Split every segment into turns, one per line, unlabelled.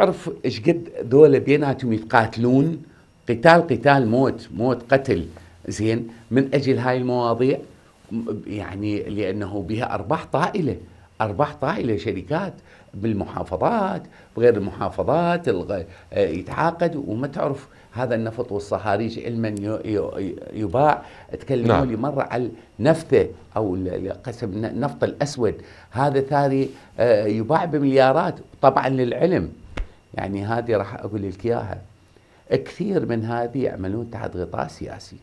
تعرف ايش قد دول بيناتهم يتقاتلون قتال قتال موت موت قتل زين من اجل هاي المواضيع يعني لانه بها ارباح طائله ارباح طائله شركات بالمحافظات بغير المحافظات الغ... آه، يتعاقد وما تعرف هذا النفط والصهاريج علما يباع تكلموا نعم. لي مره على النفثه او قسم النفط الاسود هذا ثاني آه، يباع بمليارات طبعا للعلم يعني هذه راح اقول لك اياها كثير من هذه يعملون تحت غطاء سياسي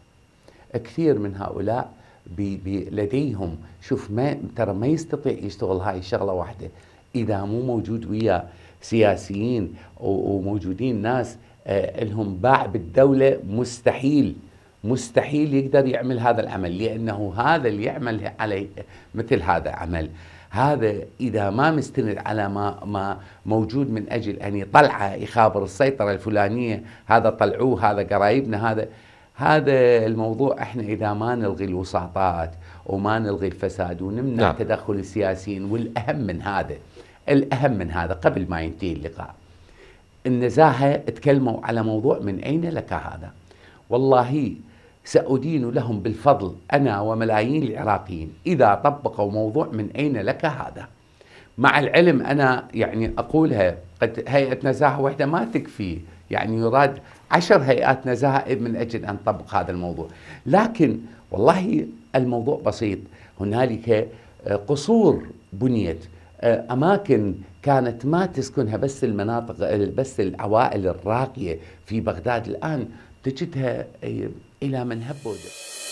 كثير من هؤلاء بي بي لديهم شوف ما ترى ما يستطيع يشتغل هاي الشغله واحده اذا مو موجود ويا سياسيين وموجودين ناس آه، لهم باع بالدوله مستحيل مستحيل يقدر يعمل هذا العمل لأنه هذا اللي يعمل عليه مثل هذا عمل هذا إذا ما مستند على ما, ما موجود من أجل أن يطلعه يخابر السيطرة الفلانية هذا طلعوه هذا قرايبنا هذا هذا الموضوع احنا اذا ما نلغي الوساطات وما نلغي الفساد ونمنع نعم. تدخل السياسيين والاهم من هذا الاهم من هذا قبل ما ينتهي اللقاء النزاهه تكلموا على موضوع من اين لك هذا؟ والله سأدين لهم بالفضل أنا وملايين العراقيين إذا طبقوا موضوع من أين لك هذا مع العلم أنا يعني أقولها قد هيئة نزاهة واحدة ما تكفي يعني يراد عشر هيئات نزاهة من أجل أن تطبق هذا الموضوع لكن والله الموضوع بسيط هنالك آه، قصور بنيت آه، اماكن كانت ما تسكنها بس المناطق بس العوائل الراقيه في بغداد الان تجدها آه، إلى من هب ودب